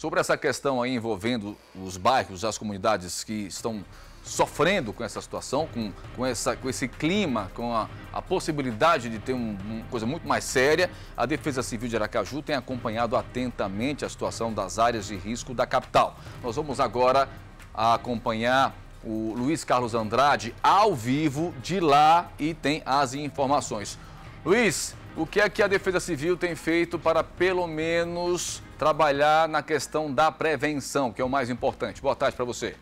Sobre essa questão aí envolvendo os bairros, as comunidades que estão sofrendo com essa situação, com, com, essa, com esse clima, com a, a possibilidade de ter um, uma coisa muito mais séria. A Defesa Civil de Aracaju tem acompanhado atentamente a situação das áreas de risco da capital. Nós vamos agora acompanhar o Luiz Carlos Andrade ao vivo de lá e tem as informações. Luiz, o que é que a Defesa Civil tem feito para, pelo menos, trabalhar na questão da prevenção, que é o mais importante? Boa tarde para você.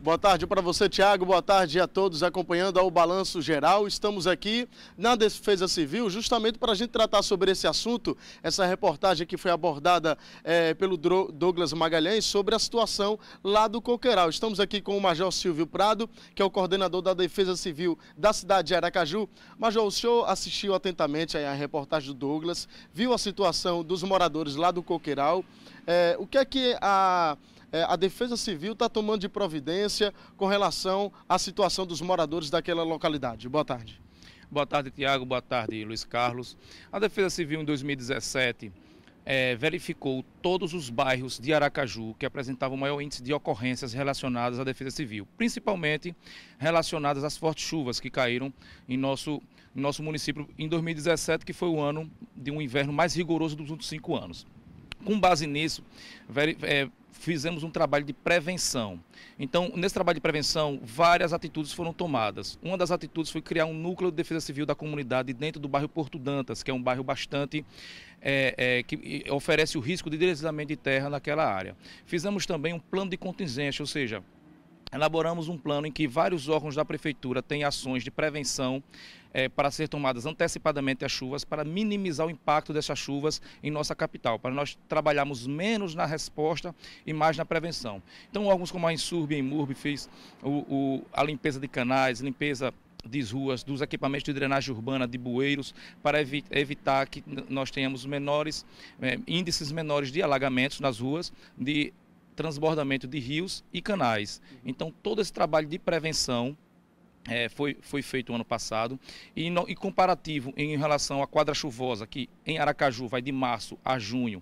Boa tarde para você, Tiago. Boa tarde a todos acompanhando ao Balanço Geral. Estamos aqui na Defesa Civil justamente para a gente tratar sobre esse assunto, essa reportagem que foi abordada é, pelo Douglas Magalhães sobre a situação lá do Coqueiral. Estamos aqui com o Major Silvio Prado, que é o coordenador da Defesa Civil da cidade de Aracaju. Major, o senhor assistiu atentamente à reportagem do Douglas, viu a situação dos moradores lá do Coqueiral. É, o que é que a é, a Defesa Civil está tomando de providência com relação à situação dos moradores daquela localidade? Boa tarde. Boa tarde, Tiago. Boa tarde, Luiz Carlos. A Defesa Civil em 2017 é, verificou todos os bairros de Aracaju que apresentavam maior índice de ocorrências relacionadas à defesa civil, principalmente relacionadas às fortes chuvas que caíram em nosso, em nosso município em 2017, que foi o ano de um inverno mais rigoroso dos últimos cinco anos com base nisso, é, fizemos um trabalho de prevenção. Então, nesse trabalho de prevenção, várias atitudes foram tomadas. Uma das atitudes foi criar um núcleo de defesa civil da comunidade dentro do bairro Porto Dantas, que é um bairro bastante é, é, que oferece o risco de deslizamento de terra naquela área. Fizemos também um plano de contingência, ou seja, elaboramos um plano em que vários órgãos da prefeitura têm ações de prevenção é, para ser tomadas antecipadamente as chuvas, para minimizar o impacto dessas chuvas em nossa capital, para nós trabalharmos menos na resposta e mais na prevenção. Então, órgãos como a Insurb e a Imurb fez o, o, a limpeza de canais, limpeza das ruas, dos equipamentos de drenagem urbana, de bueiros, para evi evitar que nós tenhamos menores, é, índices menores de alagamentos nas ruas, de transbordamento de rios e canais. Uhum. Então, todo esse trabalho de prevenção é, foi, foi feito ano passado. E, no, e, comparativo em relação à quadra chuvosa, que em Aracaju vai de março a junho,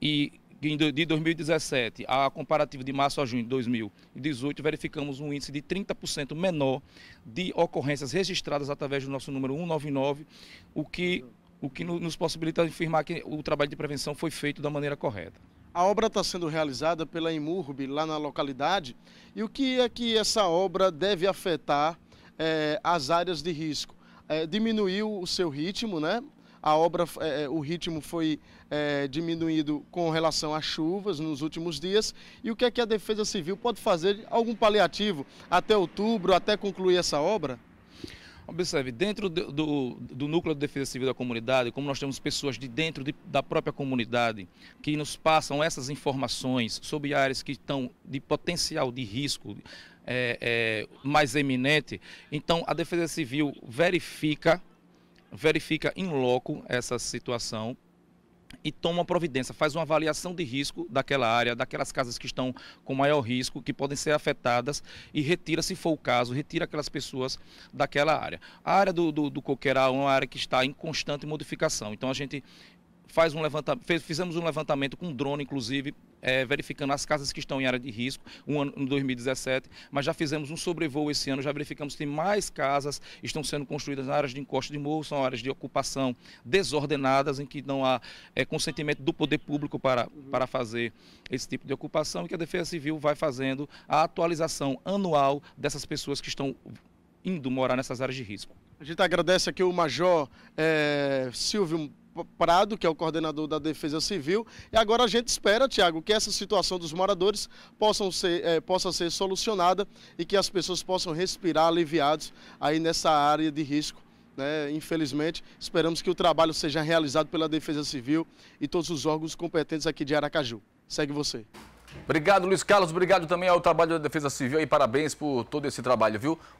e de 2017 a comparativo de março a junho de 2018, verificamos um índice de 30% menor de ocorrências registradas através do nosso número 199, o que, o que nos possibilita afirmar que o trabalho de prevenção foi feito da maneira correta. A obra está sendo realizada pela Imurbi lá na localidade. E o que é que essa obra deve afetar é, as áreas de risco? É, diminuiu o seu ritmo, né? A obra, é, o ritmo foi diminuído com relação às chuvas nos últimos dias. E o que é que a Defesa Civil pode fazer? Algum paliativo até outubro, até concluir essa obra? Observe, dentro do, do, do, núcleo de defesa civil da comunidade, como nós temos pessoas de dentro de, da própria comunidade que nos passam essas informações sobre áreas que estão de potencial de risco é, é, mais eminente, então a defesa civil verifica, verifica em loco essa situação e toma providência, faz uma avaliação de risco daquela área, daquelas casas que estão com maior risco, que podem ser afetadas e retira, se for o caso, retira aquelas pessoas daquela área. A área do, do, do coqueiral é uma área que está em constante modificação, então a gente faz um levantamento, fez, fizemos um levantamento com um drone, inclusive, é, verificando as casas que estão em área de risco, um ano em 2017, mas já fizemos um sobrevoo esse ano, já verificamos que mais casas estão sendo construídas na áreas de encosta de morro, são áreas de ocupação desordenadas, em que não há é, consentimento do poder público para, para fazer esse tipo de ocupação, e que a Defesa Civil vai fazendo a atualização anual dessas pessoas que estão indo morar nessas áreas de risco. A gente agradece aqui o Major é, Silvio Prado, que é o coordenador da Defesa Civil. E agora a gente espera, Tiago, que essa situação dos moradores possam ser, é, possa ser solucionada e que as pessoas possam respirar aliviados aí nessa área de risco. Né? Infelizmente, esperamos que o trabalho seja realizado pela Defesa Civil e todos os órgãos competentes aqui de Aracaju. Segue você. Obrigado, Luiz Carlos. Obrigado também ao trabalho da Defesa Civil e parabéns por todo esse trabalho, viu?